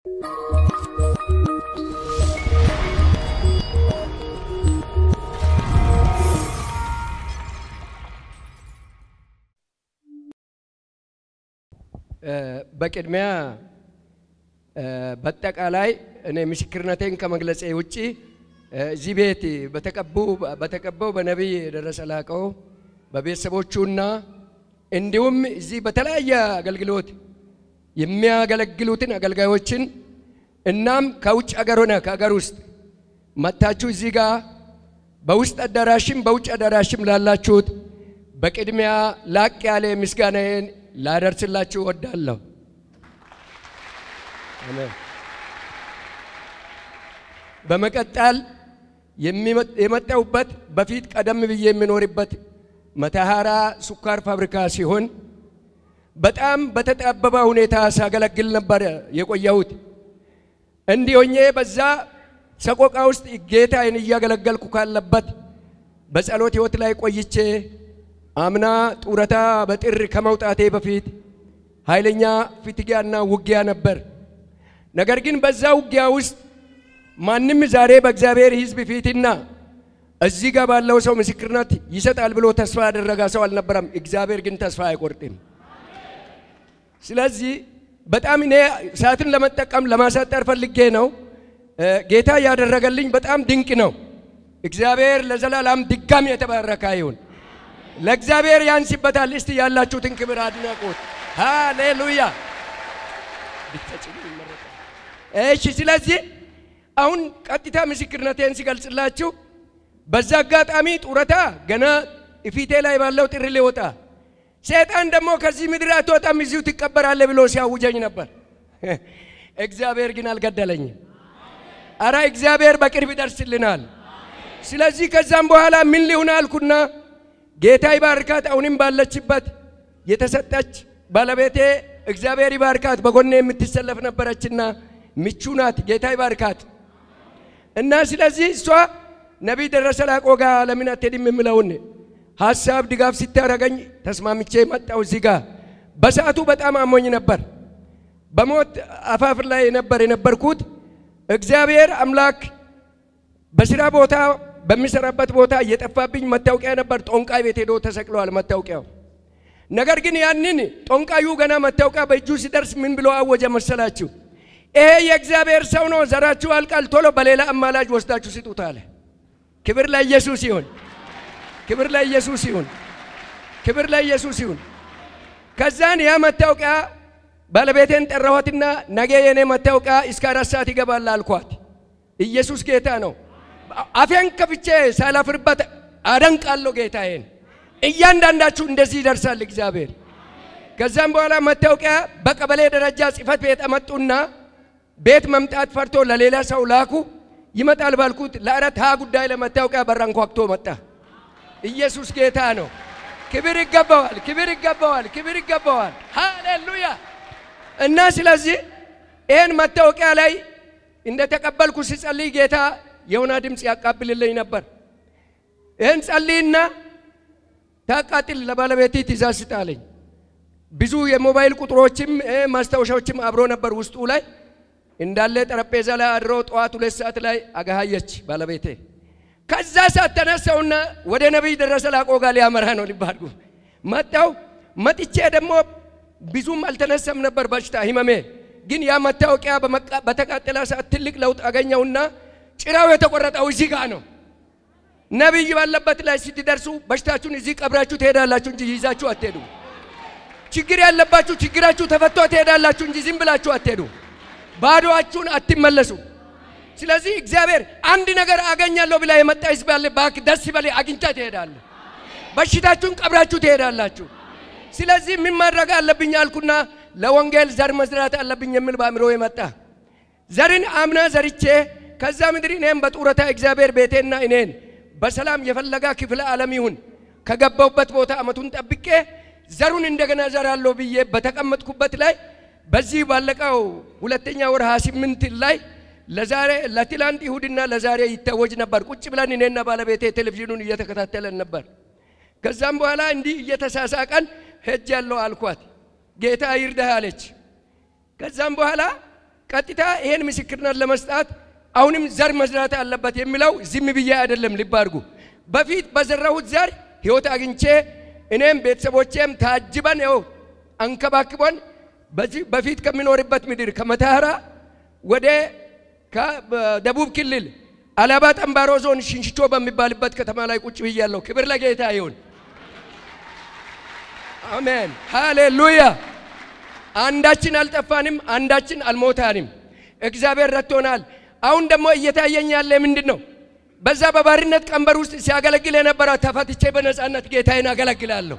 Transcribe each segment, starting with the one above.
በቅድሚያ በአጠቃላይ እኔ ምስክርነቴን ከመግለጼ ውጭ እዚህ ቤት በተቀበው በነቢይ ደረሰ ላቀው በቤተሰቦቹና እንዲሁም እዚህ በተለያየ አገልግሎት የሚያገለግሉትን አገልጋዮችን እናም ከውጭ አገር ሆነ ከአገር ውስጥ መታችሁ እዚህ ጋር በውስጥ አዳራሽም በውጭ አዳራሽም ላላችሁት በቅድሚያ ላቅ ያለ ምስጋናዬን ላደርስላችሁ እወዳለሁ። በመቀጠል የመጣሁበት በፊት ቀደም ብዬ የምኖርበት መተሃራ ስኳር ፋብሪካ ሲሆን በጣም በተጣበበ ሁኔታ ሳገለግል ነበረ የቆየሁት። እንዲህ ሆኜ በዛ ሰቆቃ ውስጥ ጌታዬን እያገለገልኩ ካለበት በጸሎት ህይወት ላይ ቆይቼ አምና ጡረታ በጥር ከመውጣቴ በፊት ኃይለኛ ፍትጊያና ውጊያ ነበር። ነገር ግን በዛ ውጊያ ውስጥ ማንም ዛሬ በእግዚአብሔር ህዝብ ፊትና እዚህ ጋር ባለው ሰው ምስክርነት ይሰጣል ብሎ ተስፋ ያደረገ ሰው አልነበረም። እግዚአብሔር ግን ተስፋ አይቆርጥም። ስለዚህ በጣም እኔ ሰዓትን ለመጠቀም ለማሳጠር ፈልጌ ነው። ጌታ ያደረገልኝ በጣም ድንቅ ነው። እግዚአብሔር ለዘላለም ድጋሚ የተባረከ ይሁን። ለእግዚአብሔር ያንስበታል። እስቲ ያላችሁትን ክብር አድነቁት። ሃሌሉያ። እሺ፣ ስለዚህ አሁን ቀጥታ ምስክርነቴን ሲገልጽላችሁ በዛ አጋጣሚ ጡረታ ገና እፊቴ ላይ ባለው ጥሪ ሊወጣ ሰይጣን ደግሞ ከዚህ ምድር አትወጣም እዚሁ ትቀበራለህ ብሎ ሲያውጀኝ ነበር። እግዚአብሔር ግን አልገደለኝም። አረ እግዚአብሔር በቅርብ ይደርስልናል። ስለዚህ ከዛም በኋላ ምን ሊሆን አልኩና ጌታ ይባርካት። አሁንም ባለችበት የተሰጠች ባለቤቴ እግዚአብሔር ይባርካት። በጎኔ የምትሰለፍ ነበረችና ምቹ ናት። ጌታ ይባርካት እና ስለዚህ እሷ ነቢይ ደረሰ ላቆ ጋር ለምን አትሄድም የምለውን ሀሳብ ድጋፍ ሲታረገኝ ተስማምቼ መጣው እዚህ ጋር። በሰዓቱ በጣም አሞኝ ነበር። በሞት አፋፍር ላይ ነበር የነበርኩት። እግዚአብሔር አምላክ በስራ ቦታ በሚሰራበት ቦታ እየጠፋብኝ መታወቂያ ነበር። ጦንቃይ ቤት ሄዶ ተሰቅለዋል መታወቂያው። ነገር ግን ያንን ጦንቃዩ ገና መታወቂያ በእጁ ሲደርስ ምን ብሎ አወጀ መሰላችሁ? ይሄ የእግዚአብሔር ሰው ነው፣ ዘራችሁ አልቃል፣ ቶሎ በሌላ አማላጅ ወስዳችሁ ስጡት አለ። ክብር ለኢየሱስ ይሁን። ክብር ለኢየሱስ ይሁን። ክብር ለኢየሱስ ይሁን። ከዛን ያ መታወቂያ ባለቤቴን ጠራኋትና ነገ የኔ መታወቂያ እስከ አራት ሰዓት ይገባል አልኳት። ኢየሱስ ጌታ ነው። አፌን ከፍቼ ሳላፍርበት አደንቃለሁ ጌታዬን። እያንዳንዳችሁ እንደዚህ ይደርሳል እግዚአብሔር። ከዛም በኋላ መታወቂያ በቀበሌ ደረጃ ጽህፈት ቤት አመጡና ቤት መምጣት ፈርቶ ለሌላ ሰው ላኩ። ይመጣል ባልኩት ለአራት ሀ ጉዳይ ለመታወቂያ በራንኳክቶ መጣ። ኢየሱስ ጌታ ነው። ክብር ይገባዋል፣ ክብር ይገባዋል፣ ክብር ይገባዋል። ሃሌሉያ! እና ስለዚህ ይህን መታወቂያ ላይ ተቀበልኩ ሲጸልይ ጌታ የሆነ ድምፅ ያቃብልልኝ ነበር። ይህን ጸልይና ታቃጥል ለባለቤቴ ትእዛዝ ስጣለኝ። ብዙ የሞባይል ቁጥሮችም ማስታወሻዎችም አብሮ ነበር ውስጡ ላይ እንዳለ ጠረጴዛ ላይ አድሮ ጠዋት ሁለት ሰዓት ላይ አገሃየች ባለቤቴ። ከዛ ሰዓት ተነሳውና ወደ ነቢይ ደረሰ ላቆ ጋር ሊያመራ ነው ሊባልኩ መጣው። መጥቼ ደግሞ ብዙም አልተነሳም ነበር በሽታ ህመሜ። ግን ያ መታወቂያ በተቃጠለ ሰዓት ትልቅ ለውጥ አገኘውና ጭራው የተቆረጠው እዚህ ጋር ነው። ነቢይ ባለበት ላይ ስትደርሱ በሽታችሁን እዚህ ቀብራችሁ ትሄዳላችሁ እንጂ ይዛችሁ አትሄዱ። ችግር ያለባችሁ ችግራችሁ ተፈቶ ትሄዳላችሁ እንጂ ዝም ብላችሁ አትሄዱ። ባዶአችሁን አትመለሱ። ስለዚህ እግዚአብሔር አንድ ነገር አገኛለሁ ብላ የመጣ ህዝብ ያለ እባክህ ደስ ይበል። አግኝታ ትሄዳለ። በሽታችሁን ቀብራችሁ ትሄዳላችሁ። ስለዚህ ምን ማድረግ አለብኝ አልኩና ለወንጌል ዘር መዝራት አለብኝ የሚል በአእምሮ የመጣ ዘርን አምና ዘርቼ ከዛ ምድር እኔም በጡረታ እግዚአብሔር ቤቴና እኔን በሰላም የፈለጋ ክፍለ ዓለም ይሁን ከገባሁበት ቦታ አመቱን ጠብቄ ዘሩን እንደገና ዘራለሁ ብዬ በተቀመጥኩበት ላይ በዚህ ባለቀው ሁለተኛ ወር 28 ላይ ለዛሬ ለትላንት ይሁድና ለዛሬ ይታወጅ ነበር። ቁጭ ብለን እኔና ባለቤቴ ቴሌቪዥኑን እየተከታተለን ነበር። ከዛም በኋላ እንዲህ እየተሳሳቀን ሄጅ ያለው አልኳት፣ ጌታ ይርዳህ አለች። ከዛም በኋላ ቀጥታ ይሄን ምስክርነት ለመስጣት አሁንም ዘር መዝራት አለበት የሚለው ዝም ብዬ አይደለም። ልብ አድርጉ። በፊት በዘራሁት ዘር ህይወት አግኝቼ እኔም ቤተሰቦቼም ታጅበን ው አንከባክቦን በፊት ከሚኖርበት ምድር ከመተሐራ ወደ ከደቡብ ክልል አላባ ጠንባሮ ዞን ሽንሽቾ በሚባልበት ከተማ ላይ ቁጭ ብያለሁ። ክብር ለጌታ ይሁን። አሜን፣ ሃሌሉያ። አንዳችን አልጠፋንም፣ አንዳችን አልሞታንም። እግዚአብሔር ረድቶናል። አሁን ደግሞ እየታየኝ ያለ ምንድን ነው? በዛ በባርነት ቀንበር ውስጥ ሲያገለግል የነበረ ተፈትቼ በነፃነት ጌታዬን አገለግላለሁ።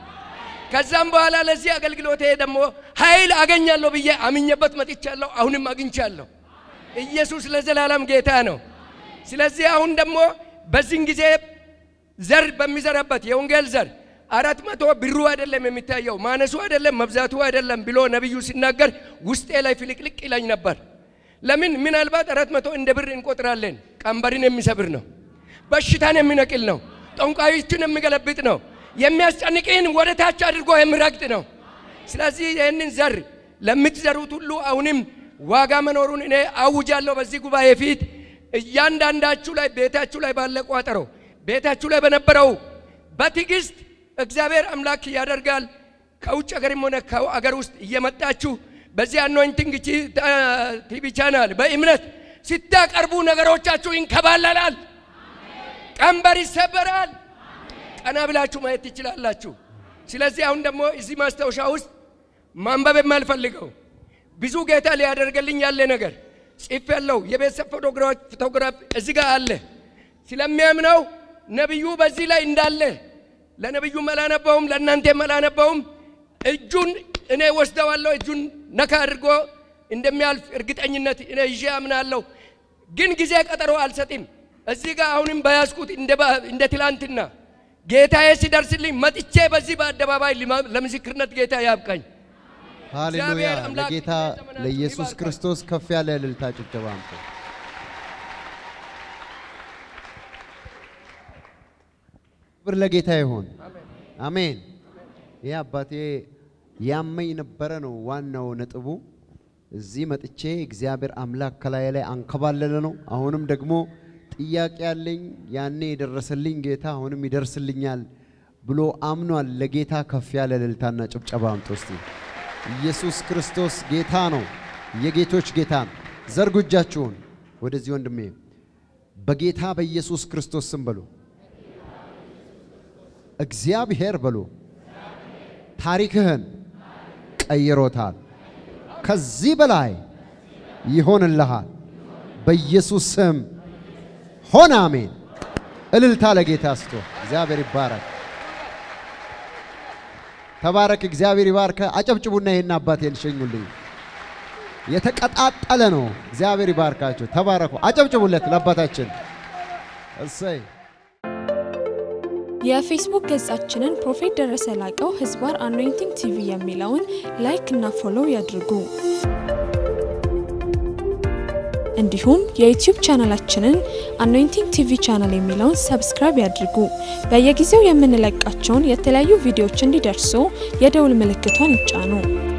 ከዛም በኋላ ለዚህ አገልግሎቴ ደግሞ ኃይል አገኛለሁ ብዬ አምኜበት መጥቻለሁ። አሁንም አግኝቻለሁ። ኢየሱስ ለዘላለም ጌታ ነው። ስለዚህ አሁን ደግሞ በዚህን ጊዜ ዘር በሚዘራበት የወንጌል ዘር አራት መቶ ብሩ አይደለም የሚታየው፣ ማነሱ አይደለም፣ መብዛቱ አይደለም ብሎ ነቢዩ ሲናገር ውስጤ ላይ ፍልቅልቅ ይለኝ ነበር። ለምን? ምናልባት አራት መቶ እንደ ብር እንቆጥራለን። ቀንበርን የሚሰብር ነው። በሽታን የሚነቅል ነው። ጠንቋዮችን የሚገለብጥ ነው። የሚያስጨንቅህን ወደ ታች አድርጎ የሚረግጥ ነው። ስለዚህ ይህንን ዘር ለምትዘሩት ሁሉ አሁንም ዋጋ መኖሩን እኔ አውጃለሁ። በዚህ ጉባኤ ፊት እያንዳንዳችሁ ላይ ቤታችሁ ላይ ባለ ቋጠሮ ቤታችሁ ላይ በነበረው በትዕግስት እግዚአብሔር አምላክ ያደርጋል። ከውጭ ሀገርም ሆነ ከአገር ውስጥ እየመጣችሁ በዚህ አኖይንቲንግ ቲቪ ቻናል በእምነት ስታቀርቡ ነገሮቻችሁ ይንከባለላል፣ ቀንበር ይሰበራል። ቀና ብላችሁ ማየት ትችላላችሁ። ስለዚህ አሁን ደግሞ እዚህ ማስታወሻ ውስጥ ማንበብ የማልፈልገው ብዙ ጌታ ሊያደርገልኝ ያለ ነገር ጽፍ ያለው የቤተሰብ ፎቶግራፍ እዚህ ጋር አለ። ስለሚያምነው ነብዩ በዚህ ላይ እንዳለ ለነብዩ መላነበውም ለእናንተ መላነበውም እጁን እኔ ወስደዋለሁ። እጁን ነካ አድርጎ እንደሚያልፍ እርግጠኝነት እኔ ይዤ አምናለሁ። ግን ጊዜ ቀጠሮ አልሰጥም። እዚህ ጋር አሁንም በያዝኩት እንደ ትላንትና ጌታዬ ሲደርስልኝ መጥቼ በዚህ በአደባባይ ለምስክርነት ጌታ ያብቃኝ። ሃሌሉያ! ለጌታ ለኢየሱስ ክርስቶስ ከፍ ያለ እልልታ ጭብጨባ አምጡ። ክብር ለጌታ ይሁን። አሜን። ይህ አባቴ ያመኝ ነበረ ነው ዋናው ነጥቡ። እዚህ መጥቼ እግዚአብሔር አምላክ ከላይ ላይ አንከባለለ ነው። አሁንም ደግሞ ጥያቄ ያለኝ ያኔ የደረሰልኝ ጌታ አሁንም ይደርስልኛል ብሎ አምኗል። ለጌታ ከፍ ያለ እልልታና ጭብጨባ አምጡ እስቲ። ኢየሱስ ክርስቶስ ጌታ ነው፣ የጌቶች ጌታ ነው። ዘርጉ እጃችሁን ወደዚህ ወንድሜ በጌታ በኢየሱስ ክርስቶስ ስም በሉ። እግዚአብሔር በሉ ታሪክህን ቀይሮታል። ከዚህ በላይ ይሆንልሃል። በኢየሱስ ስም ሆነ። አሜን። እልልታ ለጌታ ስቶ እግዚአብሔር ይባረክ። ተባረክ። እግዚአብሔር ይባርከ። አጨብጭቡና ይሄን አባቴን ሸኙልኝ። የተቀጣጠለ ነው። እግዚአብሔር ይባርካችሁ። ተባረኩ። አጨብጭቡለት ለአባታችን። እሰይ። የፌስቡክ ገጻችንን ፕሮፌት ደረሰ ላቀው ህዝባር አኖይንቲንግ ቲቪ የሚለውን ላይክ እና ፎሎው ያድርጉ። እንዲሁም የዩቲዩብ ቻናላችንን አኖይንቲንግ ቲቪ ቻናል የሚለውን ሰብስክራይብ ያድርጉ። በየጊዜው የምንለቃቸውን የተለያዩ ቪዲዮዎች እንዲደርሱ የደውል ምልክቷን ይጫኑ።